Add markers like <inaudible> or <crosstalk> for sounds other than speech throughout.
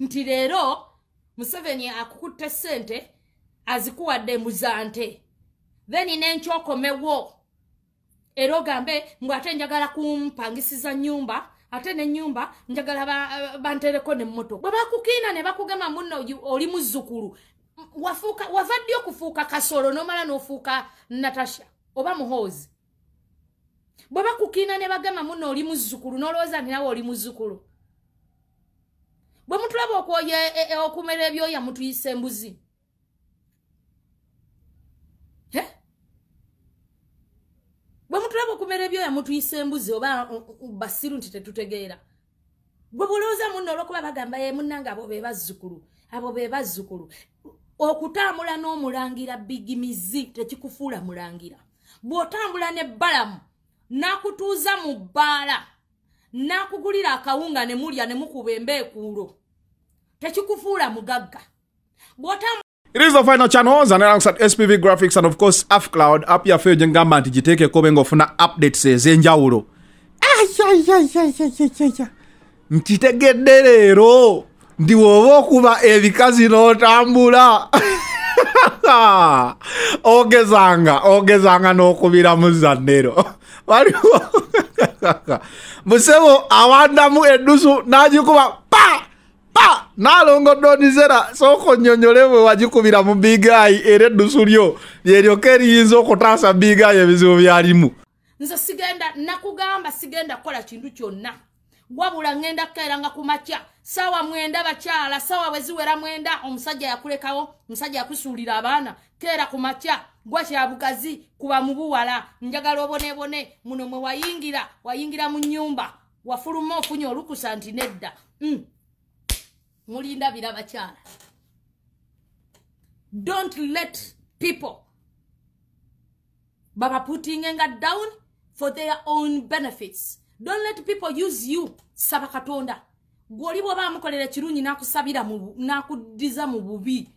nti leero museveni akukutta sente azikuwadde muzante then nenkyokomewo era ogambe ngaate njagala kumpangisiza nyumba ate nenyumba njagala bantereko nemoto bwebakukina nebakugema muno oli muzukulu wava ddi okufuuka kasolo nomala nofuuka natasha oba muhoozi bwebakukina nebagema muno oli muzukulu nolowooza ninawe oli muzukulu okwoya e, e, e, okumera ebyoya mutuyisa embuzi bwe mutulaba okumera ebyoya mutuyisa embuzi oba basiru nti tetutegeera bwe bulowooza muno olwokuba bagamba ye muna nga abo be bazzukulu abo be bazzukulu okutambula n'omulangira bigimizi tekikufuula mulangira bw'otambula nebbalamu n'akutuuza mu bbaala n'akugulira akawunga ne mulya ne mukuba embeekuulo tekikufuula mugagga It is the final channel zanelangs at spv graphics and of course afcloud app yaffe yo gye ngamba nti giteekekobe ngaofuna updates ez'enjawulo nkitegedde leero ndi woba okuba ebikazi n'otambula <laughs> ogezanga ogezanga n'okubira mu zannero waliwo musebo <laughs> awandamu eddusu n'agikuba nalongodonisera soko nyonyole bwe wajikubira mu bigayi era eddusu lyo lyeryoka eriyinza okutasa bigayi ebizibu byalimu nze sigenda nakugamba sigenda kukola kintu kyonna wabula ngenda kukeeranga ku makya saawa mwenda bakyala saawa bwe ziwera mwenda omusajja yakulekawo omusajja yakusuulira abaana keera ku makya gwa kyabugazi kuba mubuwala njagala obonebone muno mwe wayingira wayingira mu nyumba wafuluma ofunya olukusa nti nedda mm. mulindabira bakyala don't let people baba putinga down for their own benefits don't let people use you saba katonda gwoliba oba amukolera kirungi nakusabira nakuddiza mu bubi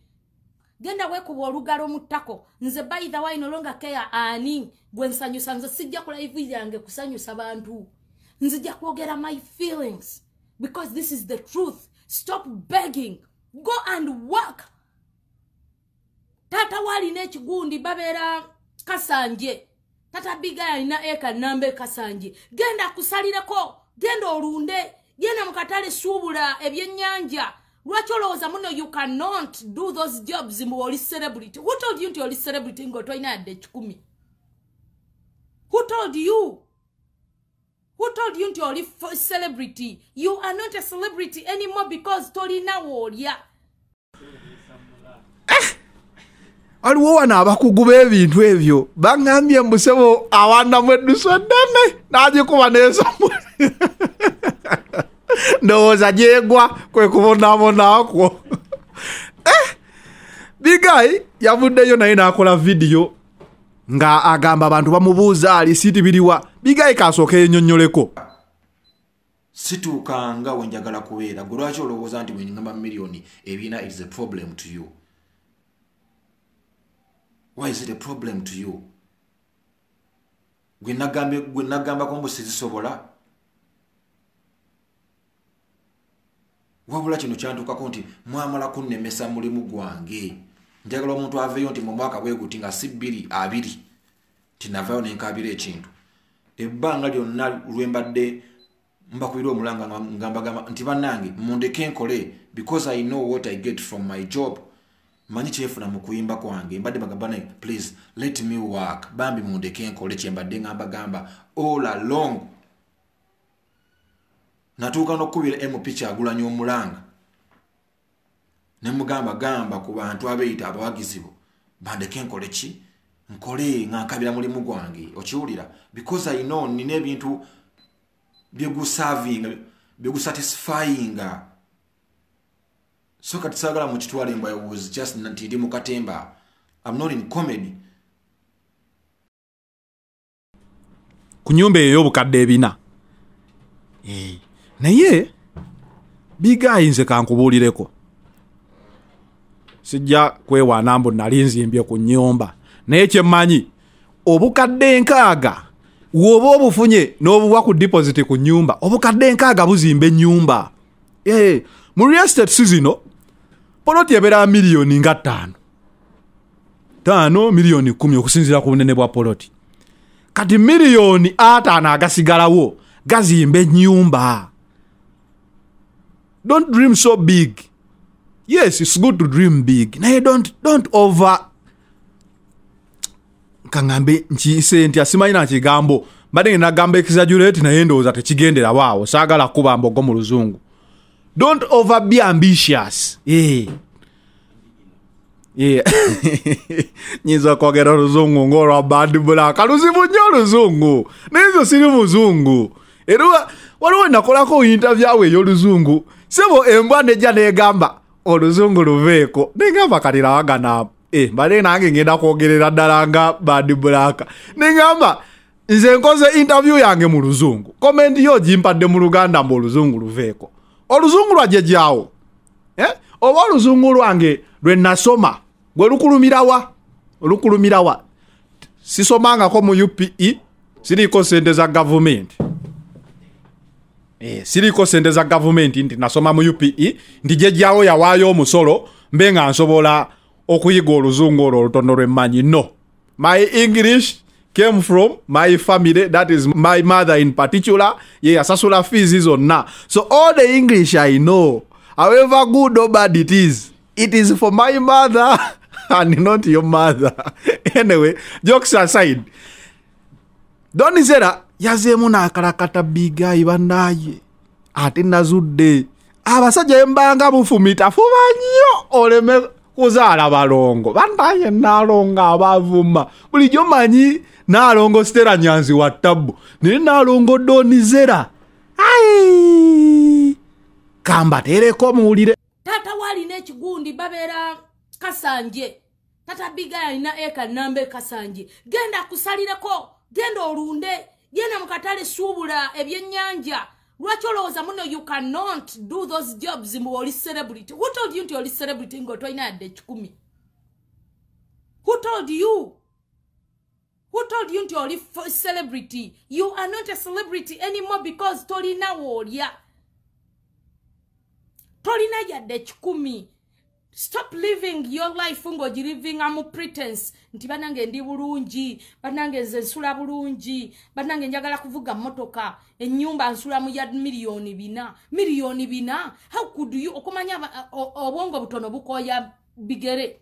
genda wekuba olugalo mu ttako nze baitha wainolonga kea ani gwe nsanyusa nze sijja kulaivu yange kusanyusa bantu nzijja kwogera my feelings because this is the truth stop begging go and work taata waalina ekigundi babeera kasanje taata bigay alina eka namba ekasanje genda kusalireko genda olunde genda mukatale suubula ebyenyanja lwaki olowooza muno you cannot do those jobs muoli celebrity who told you nti oli celebrity ngaotolina yadde ekikumi who told you who told you nti oli celebrity you are not a celebrity anymore because Tori na tolina eh! woolya waliwo wano abakugu b'ebintu ebyo baŋŋambye musebo awaanamu eddusu eddene n'agikuba n'esamula <laughs> ndowooza gyegwa kwe <laughs> Eh kubonaabonaakwo bigayi yavuddeyo naye n'akola video nga agamba abantu bamubuuza alisiiti biriwa bigaika asooka enyonnyoleko situukanga wenjagala kubeera gwe lwaki olowooza nti weŋamba miliyoni ebiina is a problem to you why is it a problem to you gwe nagambako mbu sizisobola wabula kino kyantuukako nti mwamala kunnemesa mulimu gwange njagala omuntu aveeyo nti mumwaka bweguti nga si bbiri abiri tinavaayo nenkabira ekintu ebbanga lyonna lwembadde mbakubira omulanga ngambagamba nti bannange mundeke nkole because i know what i get from my job manyi kyefuna mu kuyimba kwange mbadde bagambane please let me work bambi mundeke nkole kyembadde ngambagamba all along natuuka n'okukubira mp kyagulanya omulanga nemugamba gamba ku bantu abeeyita abawagizi bo bandeke nkole ki nkole nga nkabira mulimu gwange okiwulira because i know nina ebintu byegusaving byegusatisfyinga soka tisagala mukitwale mbu iwas just nti ndi mukatemba am not in comedy ku nyumba eyo y'obukadde ebina eh, naye bigayinze kankubuulireko hey. sijja kwewaana mbu nali nzimbye ku nyumba naye kyemmanyi obukadde enkaaga woba obufunye n'obuwa ku dipositi ku nyumba obukadde enkaaga buzimba ennyumba eh, mu real state si zino poloti ebeera miliyoni nga ttaano ttaano miliyoni kumi okusinziira ku bunene bwa poloti kati miliyoni ataano agasigalawo gazimba ennyumba don't dream so big yes its good to dream big naye don't, don't over kaambe nkiise nti asimanyi nakigambo mbadde nge nagamba exagurate naye ndowooza tekigenderawaawo saagala kuba mbogo mu luzungu don't over be ambitious yeah. Yeah. <laughs> nyinza okwogera oluzungu ngaolwa bad black aluzibu nnyo oluzungu naye nze siri muzungu era waliwo nakolako intavyawo ey'oluzungu sebo embwa nejja negamba oluzungu luveeko naye nga bakaliraaga na eh, mbale nange ngenda kwogerera ddala nga bad blaka negamba nze nkoze intavyew yange mu luzungu komenti yo gimpadde mu luganda mbe oluzungu luveeko oluzungu lwa jejawo eh? oba oluzungu lwange lwe nasoma gwe lukulumirawa lukulumirawa sisomangako mu upe siriiko sente za gavumenti e, siriko sente za gavumenti nti nasoma mu upe ndijejawo yawaayo omusolo mbe nga nsobola okuyiga oluzungu olwo olutondo lwemmanyi no my english came from my family that is my mother in particular ye yasasula fees zonna so all the english i know however good or bad it is it is for my mother <laughs> and not your mother <laughs> anyway jokes aside donizera yazeemu n'akalakata bigaayi bannaaye ate nazudde abasajja embanga bufumita fuba nnyo oleme kuzaala balongo bannaaye naalongo abaavuma bulijjo manyi naalongo sitera nyanzi wa ttabbu naye naalongo donizera ai kamba tereko omuwulire taata waalina ekigundi babeera kasanje tata bigaayi alina ekanamba ekasanje genda kusalireko genda olunde genda mukatale suubula ebyenyanja lwaki olowooza muno you cannot do those jobs mbwe oli celebrity who told you nti oli celebrity nga otolina yadde ekikumi who told you who told you nti oli celebrity you are not a celebrity anymore because tolina woolya tolina yadde ekikumi stop living your life ngaogirivingamu pretense nti banange ndi bulungi banange nze nsula bulungi banange njagala kuvuga motoka enyumba nsulamu ya miliyoni bina miliyoni bina how could you okumanya obwongo butono bukoya bigere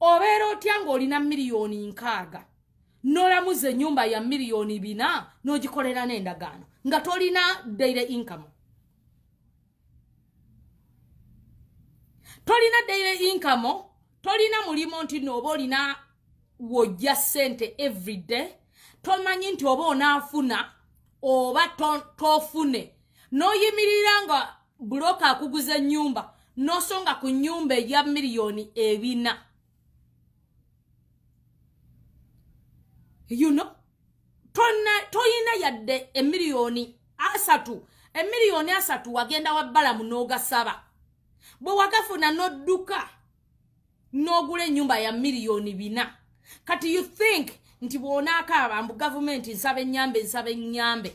obeera otya ngaolina miliyoni nkaaga nolamuza enyumba ya miliyoni bina nogikolera nendagaano nga tolina daire incamu tolina daily income tolina mulimu nti nooba olina wojja ssente everyday tomanyi nti oba onaafuna oba tofune noyimirira nga buloka akuguza ennyumba nosonga ku nyumba eya miliyoni ebina yuno toyina yadde emiliyoni asatu emiliyoni asatu wagenda wa balamu n'ogasaba bwe wagafuna n'odduka n'ogula ennyumba ya miliyoni bina kati you think nti bw'onaakaaba mbu gavumenti nsaba ennyambe nsaba ennyambe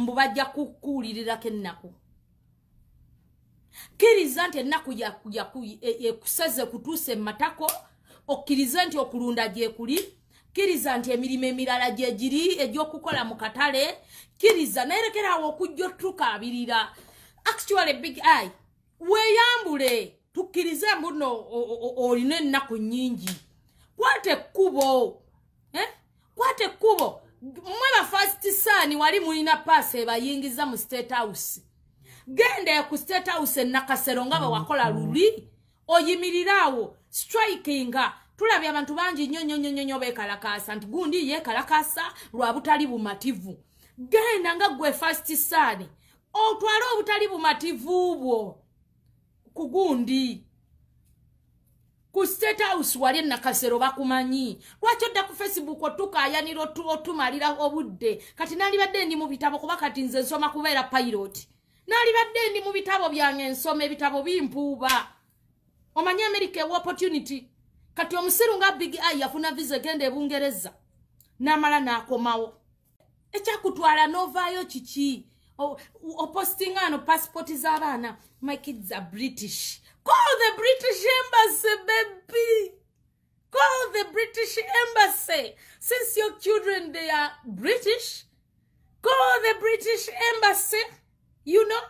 mbu bajja kukuulirirako ennaku kkiriza nti ennaku ekuseze e, kutuusa ematako okkirize nti okulunda gyekuli kkiriza nti emirimu emirala gye giri egy'okukola mu katale kkiriza nayerekeraawo okujja otukaabirira actual big eye weyambule tukkirize muno olina ennaku nyingi kwata ekkubo eh? kwata ekkubo mwe bafastisaani wali mulina paasa ebayingiza mu state house genda ku state house enakasero nga bwe wakola mm-hmm. luli oyimiriraawo strikinga tulabye abantu bangi nyo nyonyonyonyo bekalakasa nti gundi yekalakasa lwabutali bumativu genda nga gwe fastisaani otwale obutali bumativu bwo kugundi ku state house wali enakasero bakumanyi lwaki odda ku facebook otukayanira otumalira obudde kati nalibadde ndi mu bitabo kuba kati nze nsoma kubeera pilot nalibadde ndi mu bitabo byange nsoma ebitabo bimpuuba omanyi amerika ewa opportunity kati omusiru nga big i yafuna visa egenda ebungereza n'amala n'akomawo ekyakutwala novaayo kiki Oh, passport is z'abana my kids are british call the british embassy baby call the british embassy since your children they are british call the british embassy you know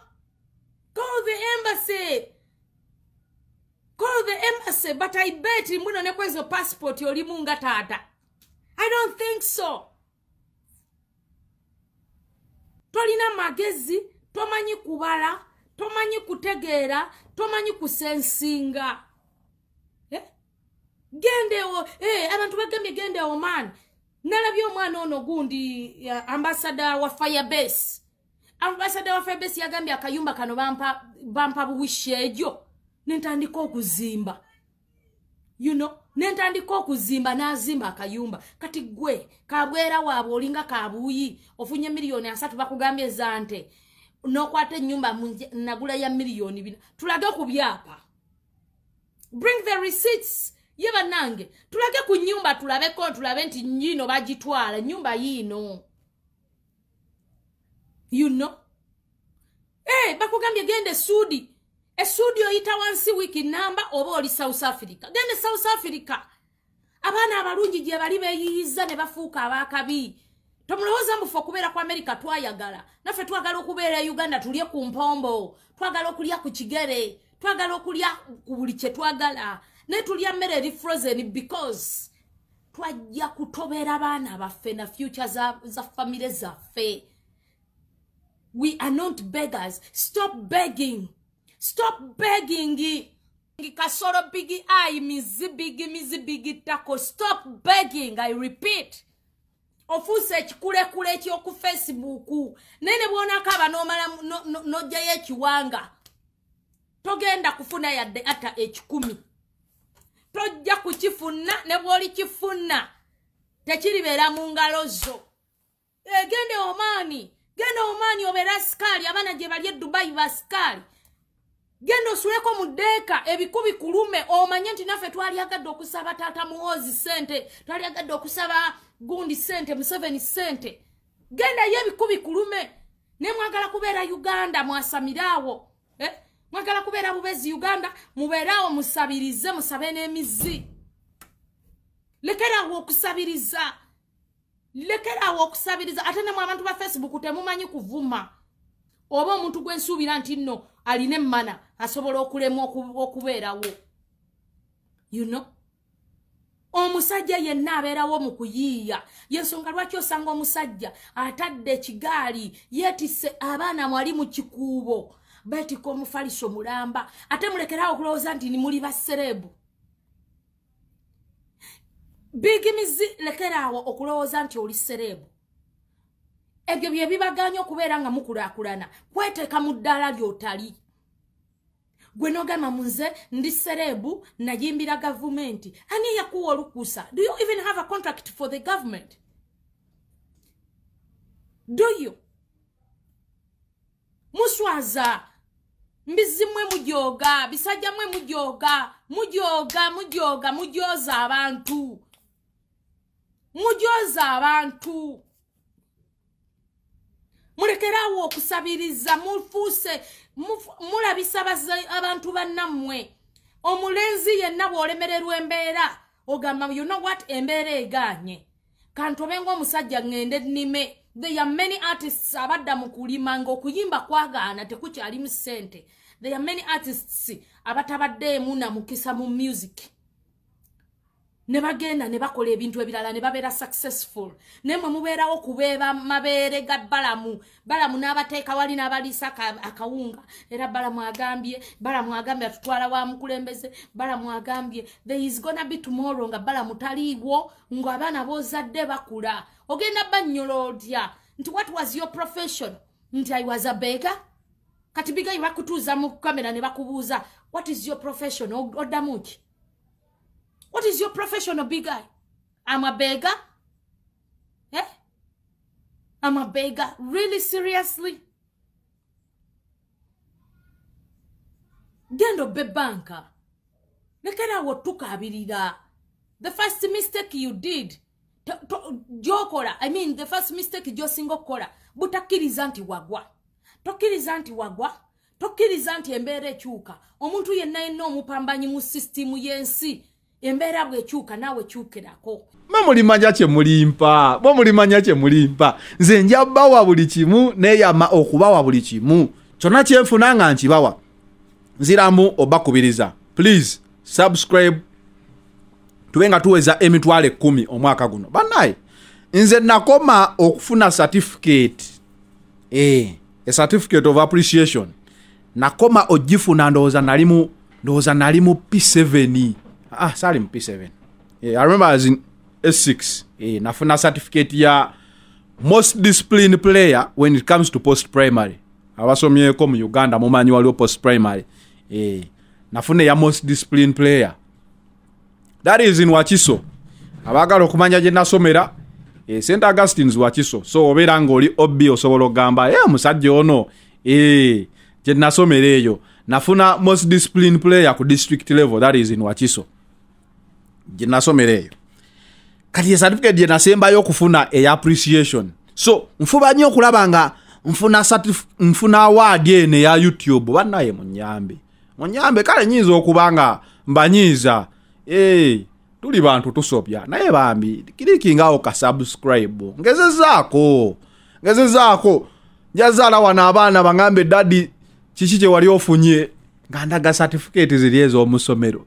call the embassy call the embassy but i bet you're mbona nekwezo passport You're tata i don't think so tolina magezi tomanyi kubala tomanyi kutegeera tomanyi kusensinga eh? gendeewo eh, abantu bagambye genda omaani nalabye omwana ono gundi ambasada wa firebase ambasada wa firebase yagambye akayumba kano bampa buwishi egyo nentandika okuzimba you know nentandika okuzimba nazimba akayumba kati gwe kabwera waabwe olinga kabuuyi ofunye miliyoni asatu bakugambye ezante nokwata enyumba nagula ya miliyoni bina tulage ku byapa bring the receipts ye banange tulage ku nyumba tulabeko tulabe nti yino bagitwala enyumba yiino you know e eh, hey, bakugambye gende sudi esudio yita wansi wiiki namba oba oli south africa gende south africa abaana abalungi gye bali beyiyiza ne bafuuka abakabi tomulowooza mbufe okubeera ku amerika twayagala naffe twagala okubeera e uganda tulye ku mpombo twagala okulya ku kigere twagala okulya ku buli kye twagala naye tulya mmere eri frozen because twajja kutobeera baana baffe na future za, za famire zaffe we are not beggers stop begging stop begging kasoro bigi ayi mizibigi mizibigi tako stop begging i repeat ofuuse ekikulekula ekyoku facebook naye ne bwonakaaba nomala nojjayo ekiwanga togenda kufuna yadde ata ekikumi tojja kukifuna ne bwoli kifuna tekiribeera mu ngalo zo egende eh, omaani genda omaani obeera sikaali abaana gye bali e dubayi basikaali genda osuleko mu deeka ebikubi kulume omanye nti naffe twaliagadde okusaba taata muwoozi sente twaliagadde okusaba gundi sente museveni sente gendayo ebikubi kulume naye mwagala kubeera uganda mwasamireawo eh? mwagala kubeera bubezi uganda mubeereawo musabirize musabe n'emizi lekeraawo okusabiriza lekeraawo okusabiriza ate namu abantu ba facebook temumanyi kuvuma oba omuntu gwensuubira nti nno alina emmana asobola okulema okubeerawo yuno omusajja yenna abeerawo mu kuyiiya yensonga lwaki osanga omusajja atadde ekigaali yeetisse abaana mwali mu kikuubo betika omufaliso mulamba ate mulekerawo okulowooza nti nimuli baserebu bigimizi lekeraawo okulowooza nti oli serebu ebyo byebibaganya okubeera nga mukulaakulana kweteeka mu ddaala lyotali gwe nogamba munze ndi serebu nayimbira gavumenti ani yakuwa olukusa do you even have a contract for the government do you muswaza mbizimwe mujoga bisajjamwe mujoga mujoga mujoga mujoza abantu mujoza abantu mulekerawo okusabiriza mufuuse mulabisa abantu bannammwe omulenzi yenna bw'olemererwa embeera ogamba you know what embeera eganye kanti obenga omusajja ŋŋende nnime theya many artists abadda mu kulima ng'okuyimba kwagaana tekukyalimu ssente theya many artists abatabaddeemu namukisa mu music ne bagenda ne bakola ebintu ebirala ne babeera successful naye mwe mubeerawo kubeeba mabeere ga balamu balamu n'abateeka wali n'abaliisa akawunga era balamu agambye balamu agambye atutwala wa mukulembeze balamu agambye they is gonna be tomorrow nga balamu taliiwo ng'abaana b'ozadde bakula ogenda bannyolo otya nti what was your profession nti i was a beka kati bigayi bakutuuza mu kamera ne bakubuuza what is your profession oddamuki What is your profession, a big guy? I'm a beggar. Eh? I'm a beggar. Really, seriously? Dendo bebanka. Nekena watuka abirida. The first mistake you did. Jokora. I mean, the first mistake you single kora. Buta kiri zanti wagwa. Tokiri zanti wagwa. Tokiri zanti embere chuka. Omutu yenayeno mupambanyi musistimu yensi. Yensi. embeera bwe ekyuka naawe kyukirako ma mulimanya kye mulimpa ma mulimanya kye mulimpa nze njabbawa buli kimu neeyama okubawa buli kimu kyonna kyenfuna nga nkibawa nziramu obakubiriza please subscribe tube nga tuweza emitwalo ekumi omwaka guno bannaye nze nakoma okufuna satifikate e eh, a certificate of appreciation nakoma ogifuna ndowooza nalimu ndowooza nalimu p7 ah sali mp7 yeah, i remember as in a6 yeah, nafuna certificate ya most disciplined player when it comes to post primary abasomyeko mu uganda mumanyi waliwo post primary eh, nafuna eya most disciplined player that is in wakiso abaagala okumanya gye nasomera eh, st augustines wakiso so obeera nga oli obi osobola okugamba e eh, musajja ono eh, gye nasomera eyo nafuna most disciplined player ku district level that is in wakiso gyenasomera eyo kati esatificate gyenasembayo okufuna eya appreciation so nfuba nnyo okulaba nga nfuna satif- nfuna awaadi eno eya youtube oba naye munyambe munyambe kale nyinza okuba nga mbanyiiza ee tuli bantu tusobya naye bambi kirikingaawo kasubscribe ngezezaako ngezezaako njazaala wano abaana bangambe daddi kiki kye wali ofunye nga ndaga satificate ziri ez'omusomero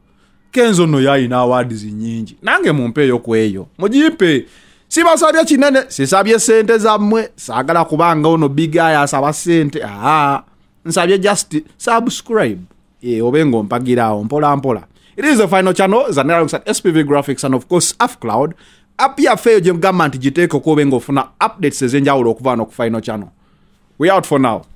kenzo no yayina awadizi nyingi nange mumpeeyo ku eyo mugimpe sibasabye kinene sisabye sente zammwe saagala kubanga ono bigayo asaba sente aa nsabye just subscribe e, obe nga ompagirawo mpola mpola it is the final channel zanx spv graphics and of course afcloud app yaffe eyo gyegamba nti giteeke okuobe nga ofuna updates ezenjawulo okuvaana oku final channel wayout for now